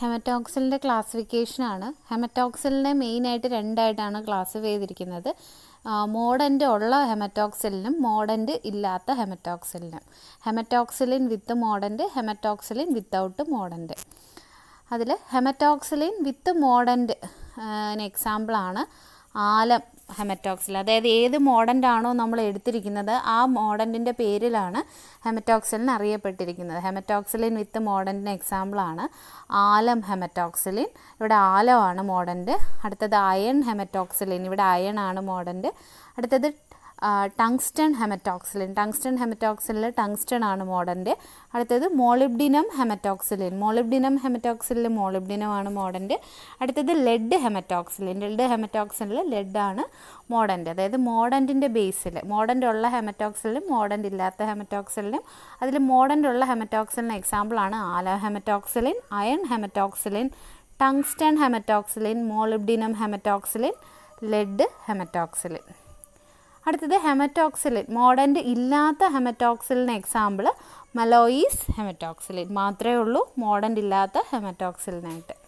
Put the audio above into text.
ഹെമറ്റോക്സലിൻ്റെ ക്ലാസിഫിക്കേഷനാണ് ഹെമറ്റോക്സിലിനെ മെയിനായിട്ട് രണ്ടായിട്ടാണ് ക്ലാസിഫൈ ചെയ്തിരിക്കുന്നത് മോഡൻ്റ് ഉള്ള ഹെമറ്റോക്സിലിനും മോഡൻ്റ് ഇല്ലാത്ത ഹെമറ്റോക്സിലിനും haematoxylin with mordant haematoxylin without mordant അതിൽ ഹെമറ്റോക്സിലിൻ വിത്ത് മോഡൻ്റ് എക്സാമ്പിളാണ് ആലം ഹെമറ്റോക്സിൽ അതായത് ഏത് മോഡൻ്റാണോ നമ്മൾ എടുത്തിരിക്കുന്നത് ആ മോഡൻറ്റിൻ്റെ പേരിലാണ് ഹെമറ്റോക്സിലിൻ അറിയപ്പെട്ടിരിക്കുന്നത് ഹെമറ്റോക്സിലിൻ വിത്ത് മോഡൻറ്റിന് എക്സാമ്പിളാണ് ആലം ഹെമറ്റോക്സിലിൻ ഇവിടെ ആലമാണ് മോഡൻ്റ് അടുത്തത് അയൺ ഹെമറ്റോക്സിലിൻ ഇവിടെ അയൺ ആണ് മോഡൻ്റ് അടുത്തത് ടങ്സ്റ്റൺ ഹെമറ്റോക്സിലിൻ ടങ്സ്റ്റൺ ഹെമറ്റോക്സിലിൽ ടങ്സ്റ്റൺ ആണ് മോഡൻ്റെ അടുത്തത് മോളിബ്ഡിനം ഹെമറ്റോക്സിലിൻ മോളിബ്ഡിനം ഹെമറ്റോക്സിലിൽ മോളിബ്ഡിനമാണ് മോഡൻ്റെ അടുത്തത് ലെഡ് ഹെമറ്റോക്സിലിൻ ലെഡ് ഹെമറ്റോക്സിലിൽ ആണ് മോഡൻ്റെ അതായത് മോഡൻറ്റിൻ്റെ ബേസിൽ മോഡൻ്റെ ഉള്ള ഹെമറ്റോക്സിലും മോഡൻ്റ് ഇല്ലാത്ത ഹെമറ്റോക്സിലിനും അതിൽ മോഡൻ്റ് ഉള്ള ഹെമറ്റോക്സിലിന് എക്സാമ്പിളാണ് alum haematoxylin iron haematoxylin tungsten haematoxylin molybdenum haematoxylin lead haematoxylin അടുത്തത് ഹെമറ്റോക്സിലിൻ മോഡൻ്റ് ഇല്ലാത്ത ഹെമറ്റോക്സിലിൻ എക്സാമ്പിൾ മലോയിസ് ഹെമറ്റോക്സിലിൻ മാത്രമേ ഉള്ളൂ മോഡൻ്റ് ഇല്ലാത്ത ഹെമറ്റോക്സിലിനായിട്ട്